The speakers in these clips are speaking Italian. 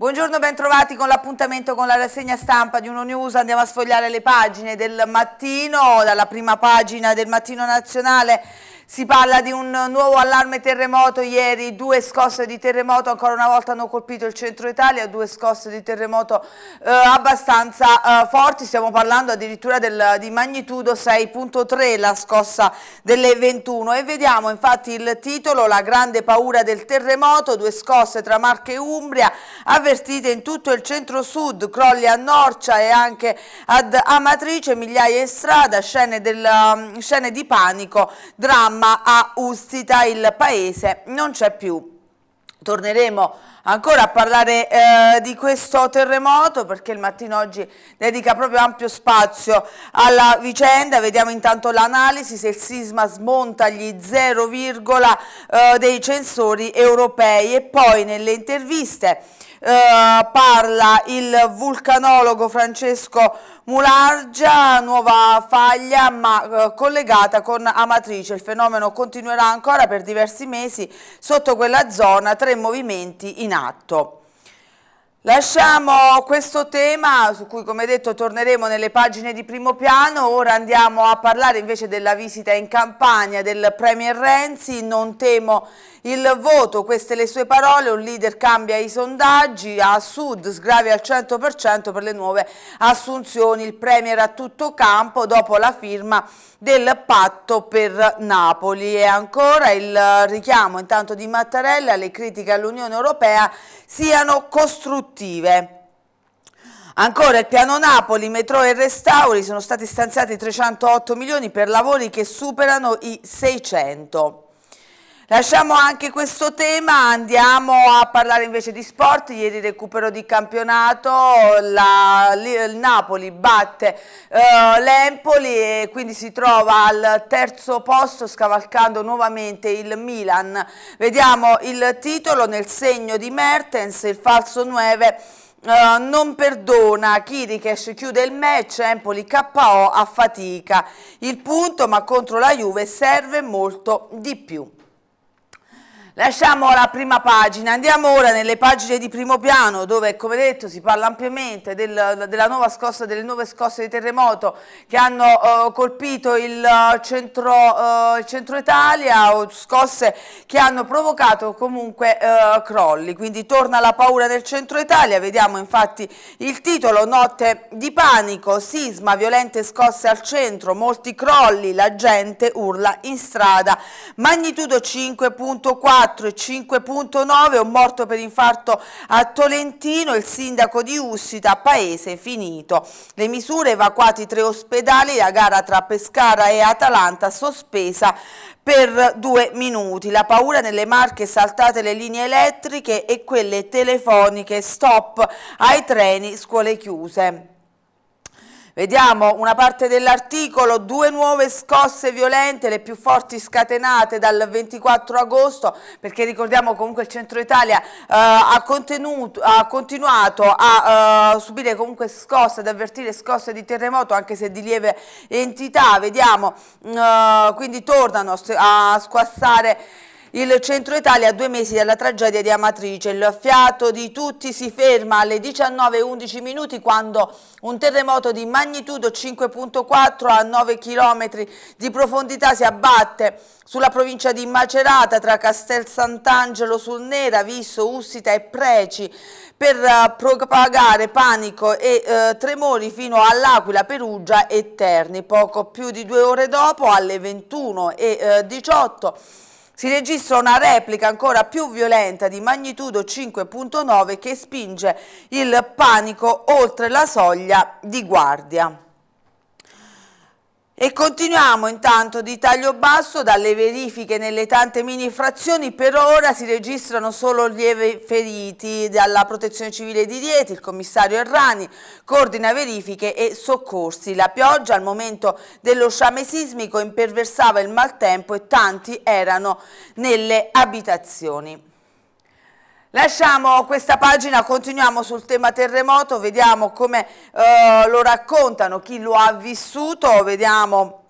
Buongiorno, bentrovati con l'appuntamento con la rassegna stampa di Uno News. Andiamo a sfogliare le pagine del mattino, dalla prima pagina del Mattino Nazionale si parla di un nuovo allarme terremoto ieri, due scosse di terremoto ancora una volta hanno colpito il centro Italia, due scosse di terremoto eh, abbastanza eh, forti, stiamo parlando addirittura del, di magnitudo 6.3 la scossa delle 21 e vediamo infatti il titolo La grande paura del terremoto, due scosse tra Marche e Umbria avvertite in tutto il centro-sud, crolli a Norcia e anche ad Amatrice, migliaia in strada, scene, del, mm, scene di panico, dramma mamma a Ustita, il paese non c'è più. Torneremo ancora a parlare eh, di questo terremoto perché il mattino oggi dedica proprio ampio spazio alla vicenda, vediamo intanto l'analisi se il sisma smonta gli 0, eh, dei censori europei e poi nelle interviste eh, parla il vulcanologo Francesco Mulargia, nuova faglia ma eh, collegata con Amatrice. Il fenomeno continuerà ancora per diversi mesi sotto quella zona, tre movimenti in atto. Lasciamo questo tema su cui come detto torneremo nelle pagine di primo piano, ora andiamo a parlare invece della visita in campagna del Premier Renzi, non temo il voto, queste le sue parole, un leader cambia i sondaggi, a sud sgravi al 100% per le nuove assunzioni, il Premier a tutto campo dopo la firma del patto per Napoli e ancora il richiamo intanto di Mattarella alle critiche all'Unione Europea siano costruttive. Ancora il piano Napoli, metro e restauri sono stati stanziati 308 milioni per lavori che superano i 600. Lasciamo anche questo tema, andiamo a parlare invece di sport, ieri recupero di campionato, la, il Napoli batte uh, l'Empoli e quindi si trova al terzo posto scavalcando nuovamente il Milan. Vediamo il titolo nel segno di Mertens, il falso 9 Uh, eh, non perdona, Kirikesh chiude il match, Empoli KO a fatica, il punto ma contro la Juve serve molto di più. Lasciamo la prima pagina, andiamo ora nelle pagine di primo piano dove come detto si parla ampiamente del, della nuova scossa, delle nuove scosse di terremoto che hanno eh, colpito il eh, centro, eh, il centro, Italia o scosse che hanno provocato comunque eh, crolli, quindi torna la paura del centro Italia, vediamo infatti il titolo Notte di panico, sisma, violente scosse al centro, molti crolli, la gente urla in strada, magnitudo 5.4 4 e 5.9, un morto per infarto a Tolentino, il sindaco di Ussita, paese finito. Le misure evacuati tre ospedali, la gara tra Pescara e Atalanta sospesa per due minuti. La paura nelle marche, saltate le linee elettriche e quelle telefoniche, stop ai treni, scuole chiuse. Vediamo una parte dell'articolo, due nuove scosse violente, le più forti scatenate dal 24 agosto, perché ricordiamo comunque il Centro Italia eh, ha, ha, continuato a eh, subire comunque scosse, ad avvertire scosse di terremoto, anche se di lieve entità. Vediamo, mm, eh, quindi tornano a squassare il centro Italia a due mesi dalla tragedia di Amatrice. Il fiato di tutti si ferma alle 19.11 minuti quando un terremoto di magnitudo 5.4 a 9 km di profondità si abbatte sulla provincia di Macerata tra Castel Sant'Angelo sul Nera, Visso, Ussita e Preci per eh, propagare panico e eh, tremori fino all'Aquila, Perugia e Terni. Poco più di due ore dopo, alle 21.18, si registra una replica ancora più violenta di magnitudo 5.9 che spinge il panico oltre la soglia di guardia. E continuiamo intanto di taglio basso dalle verifiche nelle tante mini frazioni, per ora si registrano solo lievi feriti dalla protezione civile di Rieti, il commissario Errani coordina verifiche e soccorsi. La pioggia al momento dello sciame sismico imperversava il maltempo e tanti erano nelle abitazioni. Lasciamo questa pagina, continuiamo sul tema terremoto, vediamo come eh, lo raccontano, chi lo ha vissuto, vediamo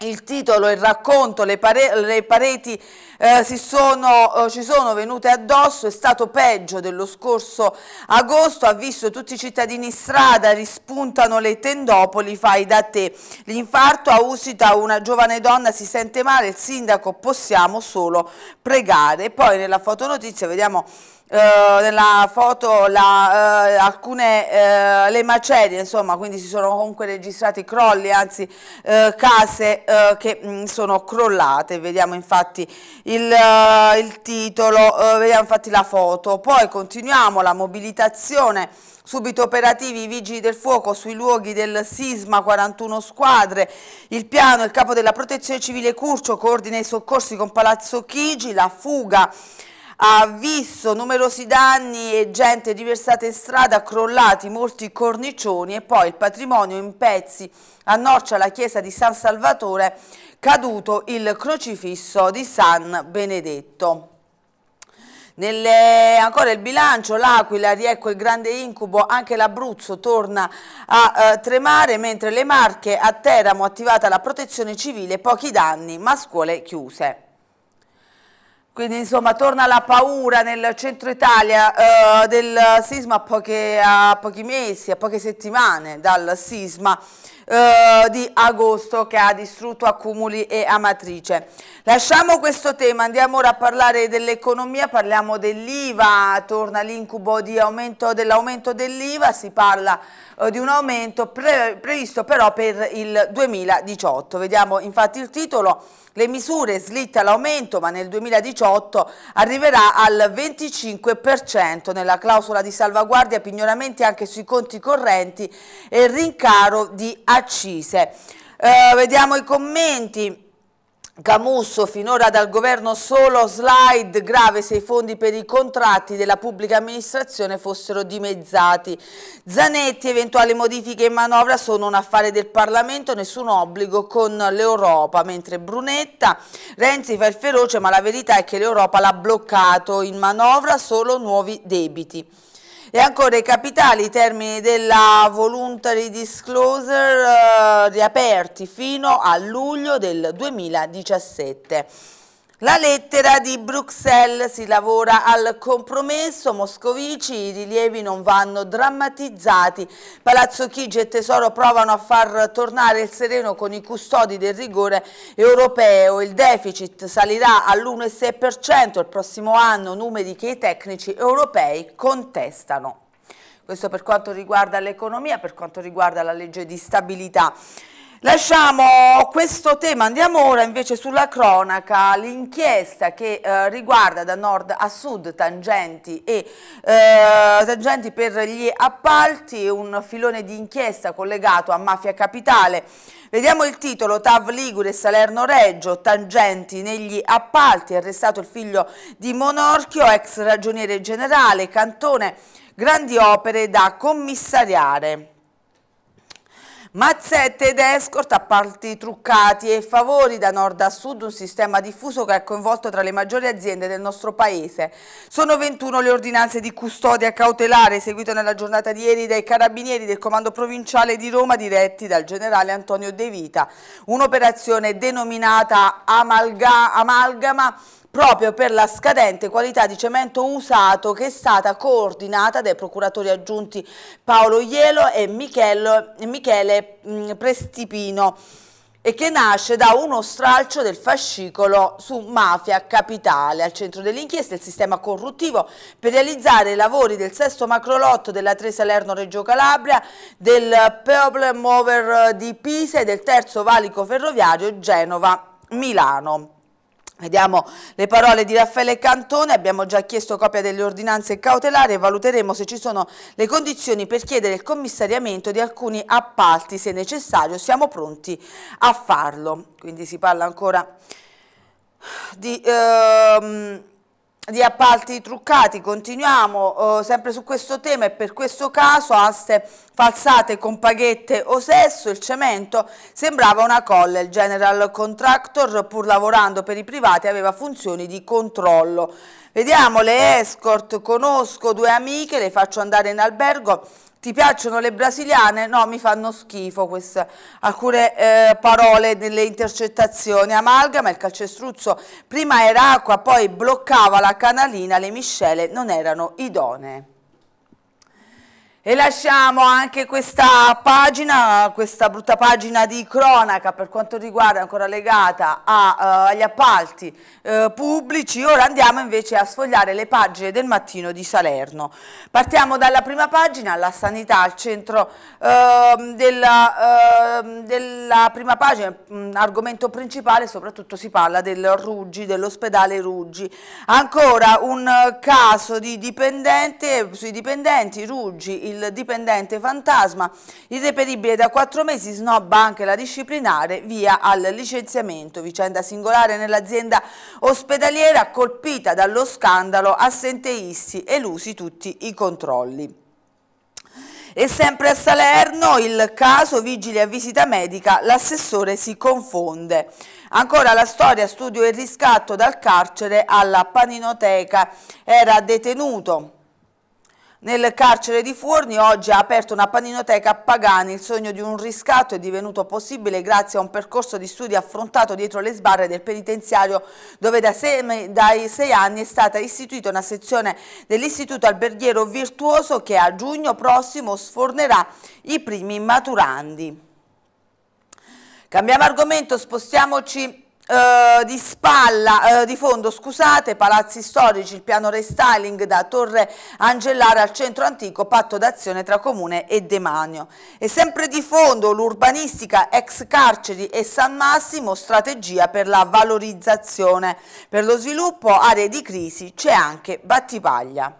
il titolo, il racconto, le, pare le pareti eh, sono, eh, ci sono venute addosso, è stato peggio dello scorso agosto, ha visto tutti i cittadini in strada, rispuntano le tendopoli, fai da te. L'infarto ha Usita, una giovane donna si sente male, il sindaco possiamo solo pregare. Poi nella fotonotizia vediamo... Uh, nella foto la, uh, alcune uh, le macerie insomma quindi si sono comunque registrati crolli anzi case che mh, mm, sono crollate vediamo infatti il, eh, il titolo, eh, vediamo infatti la foto, poi continuiamo la mobilitazione subito operativi i vigili del fuoco sui luoghi del sisma 41 squadre, il piano, il capo della protezione civile Curcio coordina i soccorsi con Palazzo Chigi, la fuga ha visto numerosi danni e gente riversata in strada, crollati molti cornicioni e poi il patrimonio in pezzi a Norcia, la chiesa di San Salvatore caduto il crocifisso di San Benedetto. Nelle, ancora il bilancio, l'Aquila, Riecco il grande incubo, anche l'Abruzzo torna a eh, tremare, mentre le Marche a Teramo attivata la protezione civile, pochi danni ma scuole chiuse. Quindi insomma torna la paura nel centro Italia eh, del sisma a, poche, a pochi mesi, a poche settimane dal sisma eh, di agosto che ha distrutto accumuli e Amatrice. Lasciamo questo tema, andiamo ora a parlare dell'economia, parliamo dell'IVA, torna l'incubo dell'aumento dell'IVA, si parla eh, di un aumento pre previsto però per il 2018. Vediamo infatti il titolo, le misure slitta l'aumento ma nel 2018 arriverà al 25% nella clausola di salvaguardia pignoramenti anche sui conti correnti e rincaro di accise. Eh, vediamo i commenti. Camusso, finora dal governo solo slide grave se i fondi per i contratti della pubblica amministrazione fossero dimezzati. Zanetti, eventuali modifiche in manovra sono un affare del Parlamento, nessun obbligo con l'Europa, mentre Brunetta, Renzi fa il feroce ma la verità è che l'Europa l'ha bloccato in manovra solo nuovi debiti. E ancora i capitali, i termini della voluntary disclosure eh, riaperti fino a luglio del 2017. La lettera di Bruxelles si lavora al compromesso, Moscovici, i rilievi non vanno drammatizzati, Palazzo Chigi e Tesoro provano a far tornare il sereno con i custodi del rigore europeo, il deficit salirà all'1,6% il prossimo anno, numeri che i tecnici europei contestano. Questo per quanto riguarda l'economia, per quanto riguarda la legge di stabilità. Lasciamo questo tema, andiamo ora invece sulla cronaca, l'inchiesta che eh, riguarda da nord a sud tangenti, e, eh, tangenti per gli appalti, un filone di inchiesta collegato a Mafia Capitale. Vediamo il titolo, Tav Ligure, Salerno Reggio, tangenti negli appalti, arrestato il figlio di Monorchio, ex ragioniere generale, Cantone, grandi opere da commissariare. Mazzette ed escort, appalti truccati e favori da nord a sud, un sistema diffuso che ha coinvolto tra le maggiori aziende del nostro paese. Sono 21 le ordinanze di custodia cautelare eseguite nella giornata di ieri dai carabinieri del comando provinciale di Roma diretti dal generale Antonio De Vita. Un'operazione denominata Amalga, Amalgama proprio per la scadente qualità di cemento usato che è stata coordinata dai procuratori aggiunti Paolo Ielo e Michele, Michele mm, Prestipino e che nasce da uno stralcio del fascicolo su Mafia Capitale. Al centro dell'inchiesta il sistema corruttivo per realizzare i lavori del sesto macrolotto della Tre Salerno-Reggio Calabria, del People Mover di Pisa e del terzo valico ferroviario Genova-Milano. Vediamo le parole di Raffaele Cantone, abbiamo già chiesto copia delle ordinanze cautelari e valuteremo se ci sono le condizioni per chiedere il commissariamento di alcuni appalti, se necessario siamo pronti a farlo. Quindi si parla ancora di... Ehm di appalti truccati, continuiamo eh, sempre su questo tema e per questo caso aste falsate con paghette o sesso, il cemento sembrava una colla, il general contractor pur lavorando per i privati aveva funzioni di controllo. Vediamo le escort, conosco due amiche, le faccio andare in albergo ti piacciono le brasiliane? No, mi fanno schifo queste alcune eh, parole nelle intercettazioni. Amalgama, il calcestruzzo prima era acqua, poi bloccava la canalina, le miscele non erano idonee. E lasciamo anche questa pagina, questa brutta pagina di cronaca per quanto riguarda ancora legata a, uh, agli appalti uh, pubblici. Ora andiamo invece a sfogliare le pagine del mattino di Salerno. Partiamo dalla prima pagina, la sanità al centro uh, ehm, della, ehm, della, prima pagina, mh, mm, argomento principale, soprattutto si parla del Ruggi, dell'ospedale Ruggi. Ancora un eh, caso di dipendente, sui dipendenti Ruggi, il dipendente fantasma, irreperibile da quattro mesi, snobba anche la disciplinare, via al licenziamento. Vicenda singolare nell'azienda ospedaliera colpita dallo scandalo, assenteisti, elusi tutti i controlli. E sempre a Salerno il caso vigili a visita medica, l'assessore si confonde. Ancora la storia, studio e riscatto dal carcere alla paninoteca. Era detenuto nel carcere di Fuorni oggi ha aperto una paninoteca a Pagani, il sogno di un riscatto è divenuto possibile grazie a un percorso di studi affrontato dietro le sbarre del penitenziario dove da sei, dai sei anni è stata istituita una sezione dell'Istituto Alberghiero Virtuoso che a giugno prossimo sfornerà i primi maturandi. Cambiamo argomento, spostiamoci Uh, di spalla, uh, di fondo scusate, palazzi storici, il piano restyling da Torre Angelare al centro antico, patto d'azione tra comune e demanio. E sempre di fondo l'urbanistica ex carceri e San Massimo, strategia per la valorizzazione, per lo sviluppo, aree di crisi, c'è anche Battipaglia.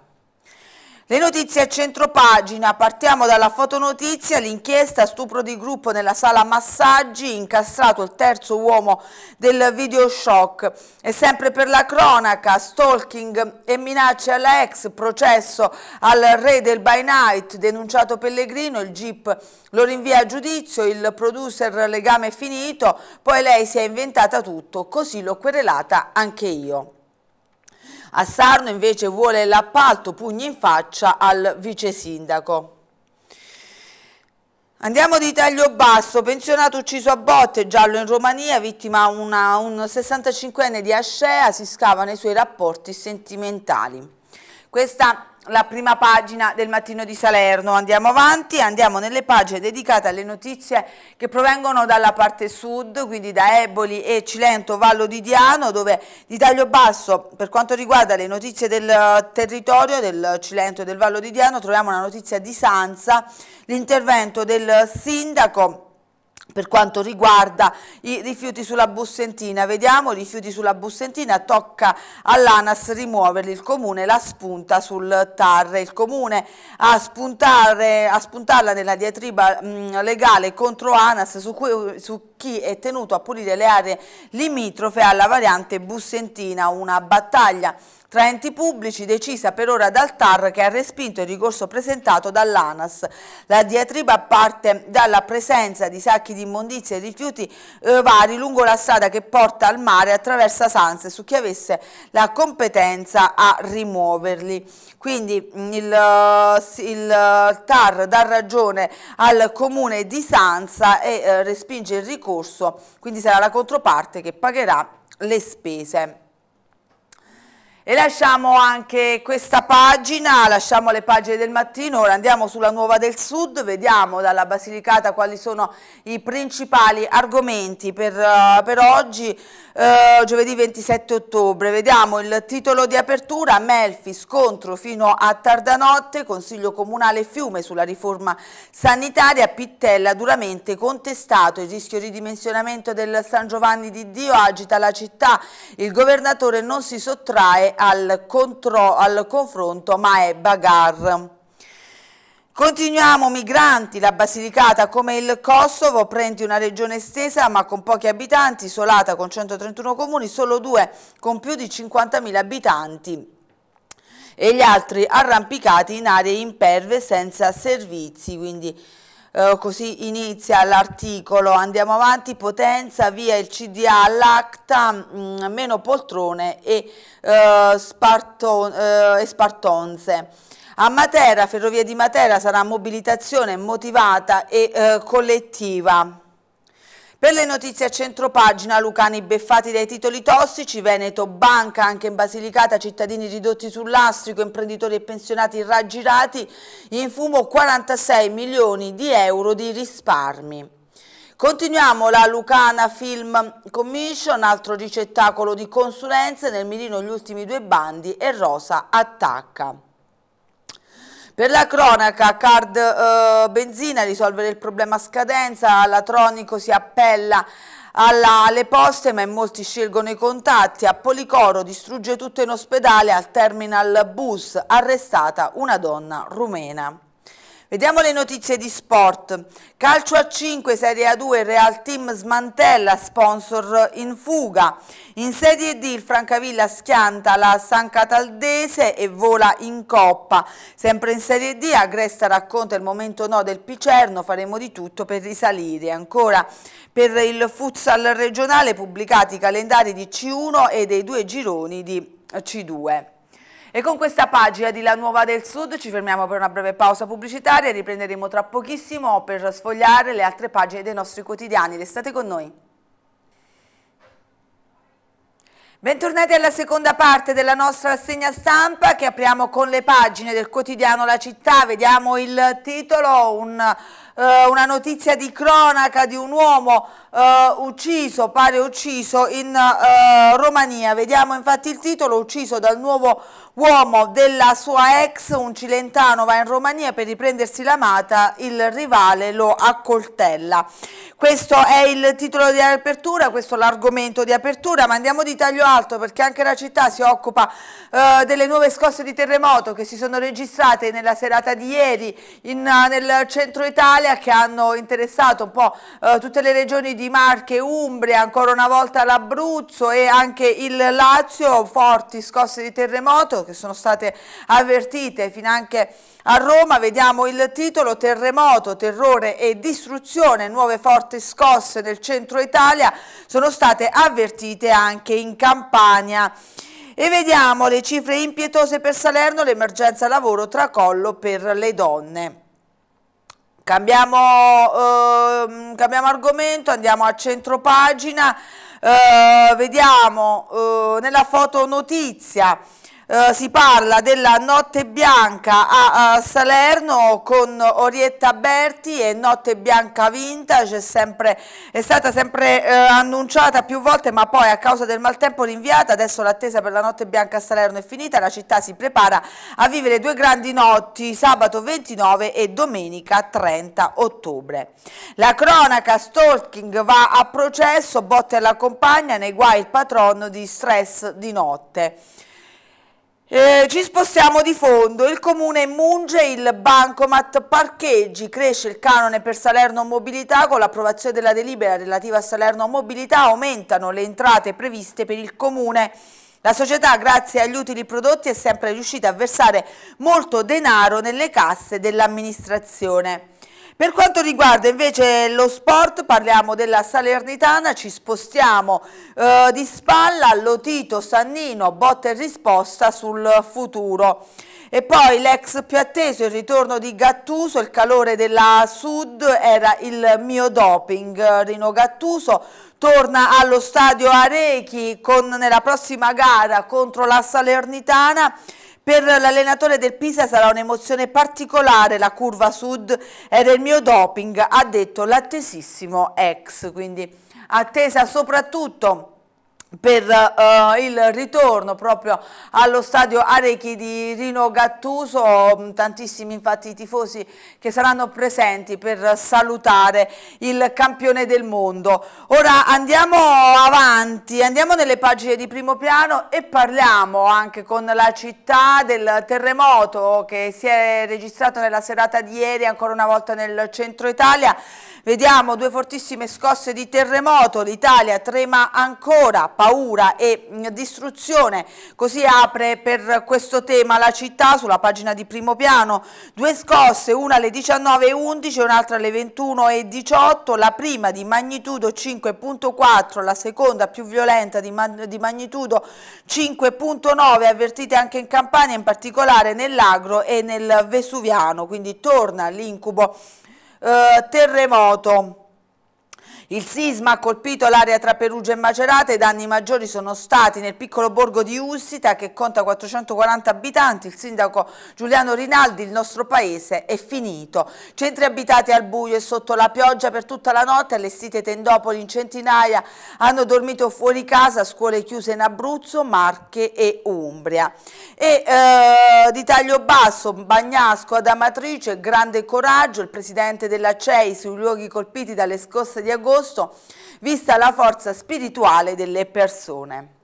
Le notizie a centropagina, partiamo dalla fotonotizia, l'inchiesta stupro di gruppo nella sala massaggi, incastrato il terzo uomo del video shock. E sempre per la cronaca, stalking e minacce alla ex, processo al re del by night, denunciato Pellegrino, il GIP lo rinvia a giudizio, il producer legame finito, poi lei si è inventata tutto, così l'ho querelata anche io. A Sarno invece vuole l'appalto pugni in faccia al vice sindaco. Andiamo di taglio basso, pensionato ucciso a botte, giallo in Romania, vittima una, un 65enne di Ascea, si scava nei suoi rapporti sentimentali. Questa la prima pagina del mattino di Salerno. Andiamo avanti, andiamo nelle pagine dedicate alle notizie che provengono dalla parte sud, quindi da Eboli e Cilento, Vallo di Diano, dove di taglio basso per quanto riguarda le notizie del eh, territorio del Cilento e del Vallo di Diano troviamo una notizia di Sanza, l'intervento del sindaco per quanto riguarda i rifiuti sulla Bussentina. Vediamo, i rifiuti sulla Bussentina, tocca all'ANAS rimuoverli, il Comune la spunta sul TAR. Il Comune a, spuntare, a spuntarla nella diatriba mh, legale contro ANAS su cui, su chi è tenuto a pulire le aree limitrofe alla variante Bussentina, una battaglia tra enti pubblici decisa per ora dal TAR che ha respinto il ricorso presentato dall'ANAS. La diatriba parte dalla presenza di sacchi di immondizie e rifiuti eh, vari lungo la strada che porta al mare attraversa Sanse su chi avesse la competenza a rimuoverli. Quindi mm, il, eh, eh, il TAR dà ragione al comune di Sanza e eh, respinge il ricorso ricorso, quindi sarà la controparte che pagherà le spese. E lasciamo anche questa pagina, lasciamo le pagine del mattino, ora andiamo sulla Nuova del Sud, vediamo dalla Basilicata quali sono i principali argomenti per, eh, per oggi eh, giovedì 27 ottobre. Vediamo il titolo di apertura, Melfi, scontro fino a tardanotte, Consiglio Comunale Fiume sulla riforma sanitaria, Pittella duramente contestato, il rischio ridimensionamento del San Giovanni di Dio agita la città, il governatore non si sottrae al, al confronto ma è bagarre. Continuiamo migranti, la Basilicata come il Kosovo prende una regione estesa ma con pochi abitanti, isolata con 131 comuni, solo due con più di 50.000 abitanti e gli altri arrampicati in aree imperve senza servizi, quindi eh, così inizia l'articolo. Andiamo avanti, Potenza, via il CDA all'acta, mm, meno poltrone e, eh, sparton eh, e spartonze. A Matera, Ferrovie di Matera sarà mobilitazione motivata e eh, collettiva. Per le notizie a centropagina, Lucani beffati dai titoli tossici, Veneto banca anche in Basilicata, cittadini ridotti sul lastrico, imprenditori e pensionati raggirati, in fumo 46 milioni di euro di risparmi. Continuiamo la Lucana Film Commission, altro ricettacolo di consulenze, nel mirino gli ultimi due bandi e Rosa attacca. Per la cronaca, card eh, benzina, risolvere il problema a scadenza, la Tronico si appella alla, alle poste ma in molti scelgono i contatti, a Policoro distrugge tutto in ospedale al terminal bus, arrestata una donna rumena. Vediamo le notizie di sport. Calcio a 5, Serie A2, Real Team smantella, sponsor in fuga. In Serie D il Francavilla schianta la San Cataldese e vola in Coppa. Sempre in Serie D Agresta racconta il momento no del Picerno, faremo di tutto per risalire. Ancora per il futsal regionale pubblicati i calendari di C1 e dei due gironi di C2. E con questa pagina di La Nuova del Sud ci fermiamo per una breve pausa pubblicitaria, e riprenderemo tra pochissimo per sfogliare le altre pagine dei nostri quotidiani. Restate con noi. Bentornati alla seconda parte della nostra rassegna stampa che apriamo con le pagine del quotidiano La Città, vediamo il titolo, un eh, una notizia di cronaca di un uomo eh, ucciso, pare ucciso, in eh, Romania. Vediamo infatti il titolo, ucciso dal nuovo uomo della sua ex, un cilentano va in Romania per riprendersi l'amata, il rivale lo accoltella. Questo è il titolo di apertura, questo è l'argomento di apertura, ma andiamo di taglio alto perché anche la città si occupa eh, delle nuove scosse di terremoto che si sono registrate nella serata di ieri in, eh, nel centro Italia Italia che hanno interessato un po' eh, tutte le regioni di Marche, Umbria, ancora una volta l'Abruzzo e anche il Lazio, forti scosse di terremoto che sono state avvertite fino anche a Roma. Vediamo il titolo Terremoto, terrore e distruzione, nuove forti scosse nel centro Italia sono state avvertite anche in Campania. E vediamo le cifre impietose per Salerno, l'emergenza lavoro tracollo per le donne. Cambiamo, eh, cambiamo, argomento, andiamo a centro pagina, eh, vediamo eh, nella foto notizia eh, si parla della notte bianca a, a, Salerno con Orietta Berti e notte bianca vintage, è, sempre, è stata sempre uh, annunciata più volte ma poi a causa del maltempo rinviata, adesso l'attesa per la notte bianca a Salerno è finita, la città si prepara a vivere due grandi notti sabato 29 e domenica 30 ottobre. La cronaca stalking va a processo, botte alla compagna, nei guai il patrono di stress di notte. Eh, ci spostiamo di fondo, il comune munge il bancomat parcheggi, cresce il canone per Salerno Mobilità con l'approvazione della delibera relativa a Salerno Mobilità, aumentano le entrate previste per il comune. La società grazie agli utili prodotti è sempre riuscita a versare molto denaro nelle casse dell'amministrazione. Per quanto riguarda invece lo sport, parliamo della Salernitana, ci spostiamo eh, di spalla, Lotito, Sannino, botta e risposta sul futuro. E poi l'ex più atteso, il ritorno di Gattuso, il calore della Sud era il mio doping, Rino Gattuso torna allo stadio Arechi con, nella prossima gara contro la Salernitana per l'allenatore del Pisa sarà un'emozione particolare la curva sud era il mio doping, ha detto l'attesissimo ex, quindi attesa soprattutto per uh, il ritorno proprio allo stadio Arechi di Rino Gattuso, mm, tantissimi infatti tifosi che saranno presenti per salutare il campione del mondo. Ora andiamo avanti, andiamo nelle pagine di primo piano e parliamo anche con la città del terremoto che si è registrato nella serata di ieri ancora una volta nel centro Italia. Vediamo due fortissime scosse di terremoto, l'Italia trema ancora, paura e mm, distruzione. Così apre per questo tema la città sulla pagina di primo piano. Due scosse, una alle 19.11 e un'altra alle 21.18, la prima di magnitudo 5.4, la seconda più violenta di, mag di magnitudo 5.9, avvertite anche in Campania, in particolare nell'Agro e nel Vesuviano, quindi torna l'incubo eh, terremoto. Il sisma ha colpito l'area tra Perugia e Macerata, i danni maggiori sono stati nel piccolo borgo di Ussita che conta 440 abitanti, il sindaco Giuliano Rinaldi, il nostro paese è finito. Centri abitati al buio e sotto la pioggia per tutta la notte, allestite tendopoli in centinaia, hanno dormito fuori casa, scuole chiuse in Abruzzo, Marche e Umbria. E eh, di taglio basso, Bagnasco ad Amatrice, grande coraggio, il presidente della CEI sui luoghi colpiti dalle scosse di agosto agosto, vista la forza spirituale delle persone.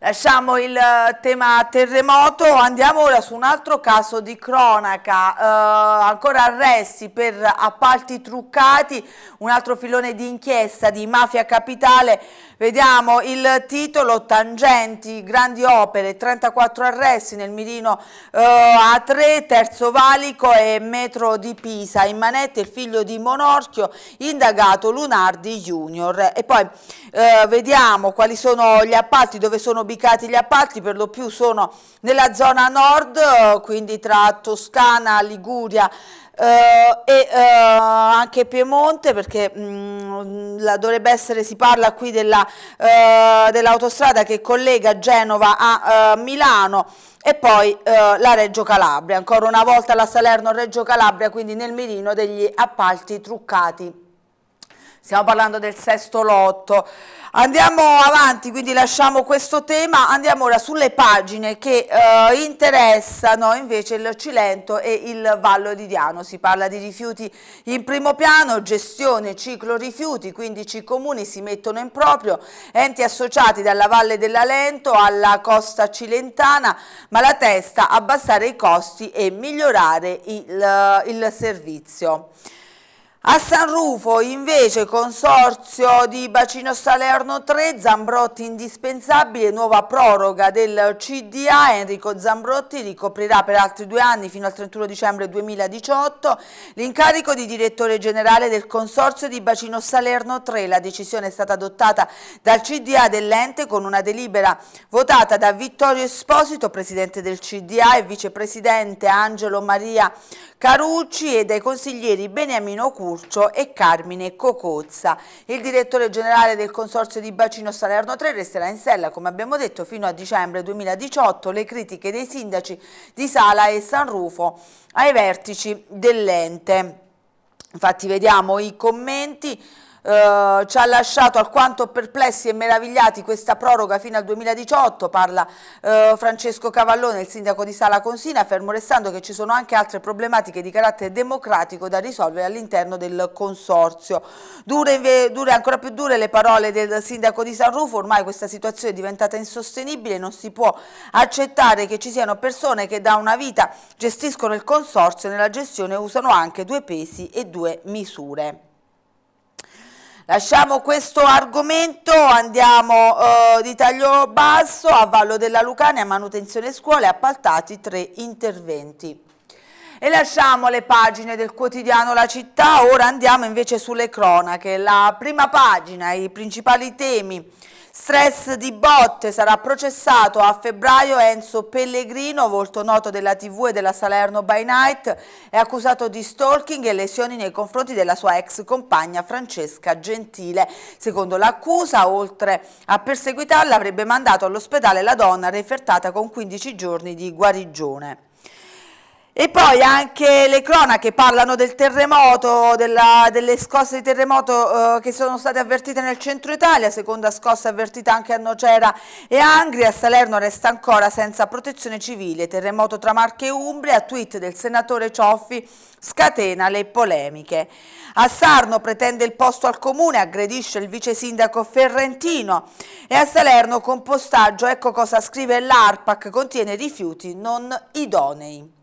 Lasciamo il eh, tema terremoto, andiamo ora su un altro caso di cronaca, eh, ancora arresti per appalti truccati, un altro filone di inchiesta di Mafia Capitale, vediamo il titolo Tangenti, grandi opere, 34 arresti nel mirino eh, A3, Terzo Valico e Metro di Pisa, in manette il figlio di Monorchio, indagato Lunardi Junior. E poi eh, vediamo quali sono gli appalti dove sono ubicati gli appalti, per lo più sono nella zona nord, quindi tra Toscana, Liguria eh, e eh, anche Piemonte, perché mh, mm, la, dovrebbe essere, si parla qui eh, dell'autostrada dell che collega Genova a eh, Milano e poi eh, la Reggio Calabria, ancora una volta la Salerno-Reggio Calabria, quindi nel mirino degli appalti truccati stiamo parlando del sesto lotto. Andiamo avanti, quindi lasciamo questo tema, andiamo ora sulle pagine che eh, interessano invece il Cilento e il Vallo di Diano. Si parla di rifiuti in primo piano, gestione ciclo rifiuti, 15 comuni si mettono in proprio, enti associati dalla Valle della Lento alla costa cilentana, ma la testa abbassare i costi e migliorare il, il servizio. A San Rufo invece consorzio di Bacino Salerno 3, Zambrotti indispensabile, nuova proroga del CDA, Enrico Zambrotti ricoprirà per altri due anni fino al 31 dicembre 2018 l'incarico di direttore generale del consorzio di Bacino Salerno 3. La decisione è stata adottata dal CDA dell'ente con una delibera votata da Vittorio Esposito, presidente del CDA e vicepresidente Angelo Maria Carucci e dai consiglieri Beniamino Curcio e Carmine Cocozza. Il direttore generale del Consorzio di Bacino Salerno 3 resterà in sella, come abbiamo detto, fino a dicembre 2018 le critiche dei sindaci di Sala e San Rufo ai vertici dell'ente. Infatti vediamo i commenti. Eh, ci ha lasciato alquanto perplessi e meravigliati questa proroga fino al 2018, parla eh, Francesco Cavallone, il sindaco di Sala Consina, fermo restando che ci sono anche altre problematiche di carattere democratico da risolvere all'interno del consorzio. Dure, dure, ancora più dure le parole del sindaco di San Rufo, ormai questa situazione è diventata insostenibile, non si può accettare che ci siano persone che da una vita gestiscono il consorzio e nella gestione usano anche due pesi e due misure. Lasciamo questo argomento, andiamo eh, di taglio basso a Vallo della Lucania, manutenzione scuole, appaltati tre interventi. E lasciamo le pagine del quotidiano La Città, ora andiamo invece sulle cronache. La prima pagina, i principali temi Stress di botte, sarà processato a febbraio Enzo Pellegrino, volto noto della TV e della Salerno by Night, è accusato di stalking e lesioni nei confronti della sua ex compagna Francesca Gentile. Secondo l'accusa, oltre a perseguitarla, avrebbe mandato all'ospedale la donna refertata con 15 giorni di guarigione. E poi anche le cronache parlano del terremoto, della, delle scosse di terremoto eh, che sono state avvertite nel centro Italia, seconda scossa avvertita anche a Nocera e Angria, Salerno resta ancora senza protezione civile, terremoto tra Marche e Umbria, tweet del senatore Cioffi scatena le polemiche. A Sarno pretende il posto al comune, aggredisce il vice sindaco Ferrentino e a Salerno compostaggio, ecco cosa scrive l'ARPAC, contiene rifiuti non idonei.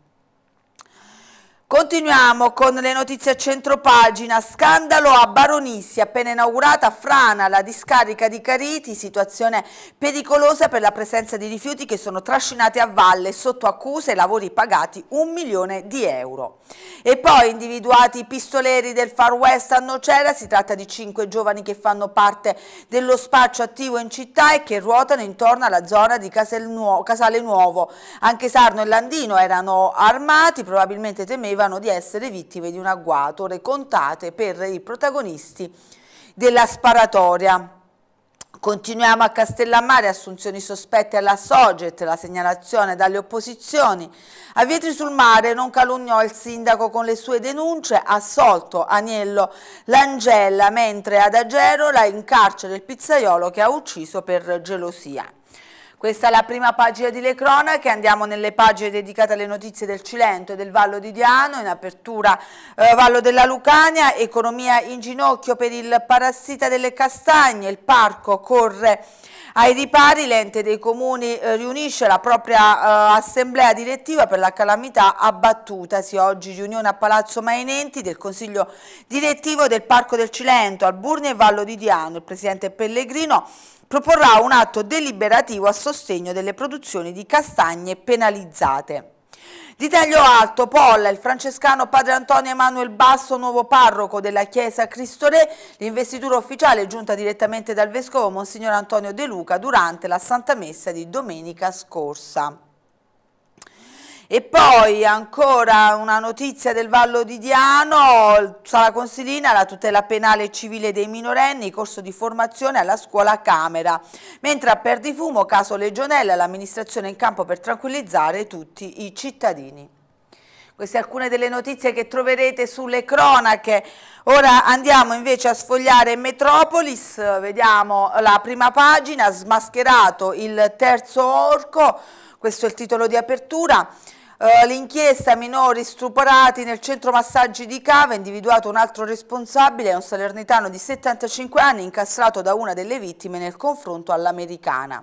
Continuiamo con le notizie a centropagina, scandalo a Baronissi, appena inaugurata frana la discarica di Cariti, situazione pericolosa per la presenza di rifiuti che sono trascinati a valle sotto accuse e lavori pagati un milione di euro. E poi individuati i pistoleri del Far West a Nocera, si tratta di cinque giovani che fanno parte dello spaccio attivo in città e che ruotano intorno alla zona di Casale Nuovo. Anche Sarno e Landino erano armati, probabilmente temevano temevano di essere vittime di un agguato, recontate per i protagonisti della sparatoria. Continuiamo a Castellammare, assunzioni sospette alla Soget, la segnalazione dalle opposizioni. A Vietri sul Mare non calunniò il sindaco con le sue denunce, assolto Agnello Langella, mentre ad Agerola la in carcere il pizzaiolo che ha ucciso per gelosia. Questa è la prima pagina di Le Cronache, andiamo nelle pagine dedicate alle notizie del Cilento e del Vallo di Diano, in apertura eh, Vallo della Lucania, economia in ginocchio per il parassita delle castagne, il parco corre ai ripari, l'ente dei comuni eh, riunisce la propria eh, assemblea direttiva per la calamità abbattuta, abbattutasi oggi riunione a Palazzo Mainenti del Consiglio direttivo del Parco del Cilento, Alburnia e Vallo di Diano, il Presidente Pellegrino proporrà un atto deliberativo a sostegno delle produzioni di castagne penalizzate. Di taglio alto, Polla, il francescano padre Antonio Emanuele Basso, nuovo parroco della chiesa Cristo Re, l'investitura ufficiale è giunta direttamente dal vescovo Monsignor Antonio De Luca durante la Santa Messa di domenica scorsa. E poi ancora una notizia del Vallo di Diano, Sala Consilina, la tutela penale e civile dei minorenni, corso di formazione alla scuola Camera. Mentre a Perdifumo, caso Legionella, l'amministrazione in campo per tranquillizzare tutti i cittadini. Queste alcune delle notizie che troverete sulle cronache. Ora andiamo invece a sfogliare Metropolis, vediamo la prima pagina, smascherato il terzo orco, questo è il titolo di apertura. Eh, l'inchiesta minori stuprati nel centro massaggi di Cava, ha individuato un altro responsabile, un salernitano di 75 anni incastrato da una delle vittime nel confronto all'americana.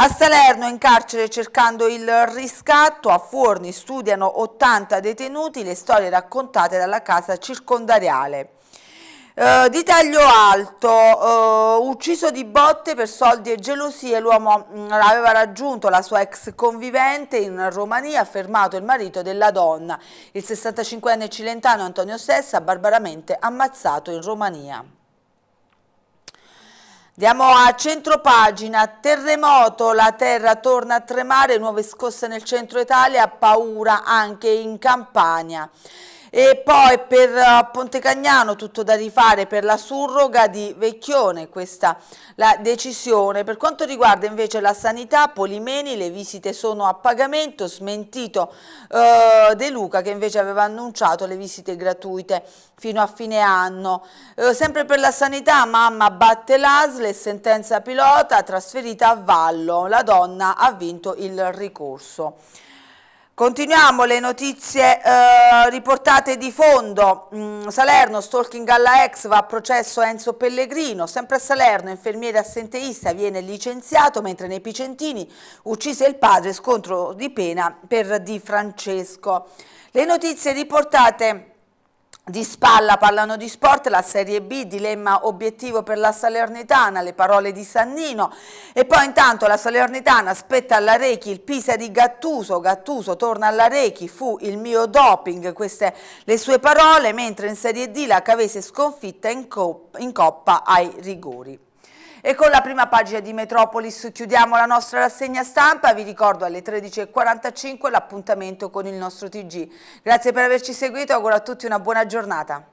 A Salerno in carcere cercando il riscatto, a Forni studiano 80 detenuti, le storie raccontate dalla casa circondariale. Eh, di taglio alto, uh, ucciso di botte per soldi e gelosie, l'uomo mm, aveva raggiunto la sua ex convivente in Romania, affermato il marito della donna, il 65enne cilentano Antonio Sessa, barbaramente ammazzato in Romania. Andiamo a centropagina, terremoto, la terra torna a tremare, nuove scosse nel centro Italia, paura anche in Campania. E poi per eh, Pontecagnano tutto da rifare per la surroga di Vecchione, questa la decisione. Per quanto riguarda invece la sanità, Polimeni, le visite sono a pagamento, smentito eh, De Luca che invece aveva annunciato le visite gratuite fino a fine anno. Eh, sempre per la sanità, mamma batte l'ASLE, sentenza pilota, trasferita a Vallo, la donna ha vinto il ricorso. Continuiamo le notizie eh, riportate di fondo. Mm, Salerno, stalking alla ex, va a processo Enzo Pellegrino. Sempre a Salerno, infermiere assenteista viene licenziato, mentre nei Picentini uccise il padre, scontro di pena per Di Francesco. Le notizie riportate di spalla parlano di sport, la Serie B, dilemma obiettivo per la Salernitana, le parole di Sannino e poi intanto la Salernitana aspetta alla Rechi il Pisa di Gattuso, Gattuso torna alla Rechi, fu il mio doping, queste le sue parole, mentre in Serie D la Cavese sconfitta in, cop in Coppa ai rigori. E con la prima pagina di Metropolis chiudiamo la nostra rassegna stampa. Vi ricordo alle 13.45 l'appuntamento con il nostro TG. Grazie per averci seguito, auguro a tutti una buona giornata.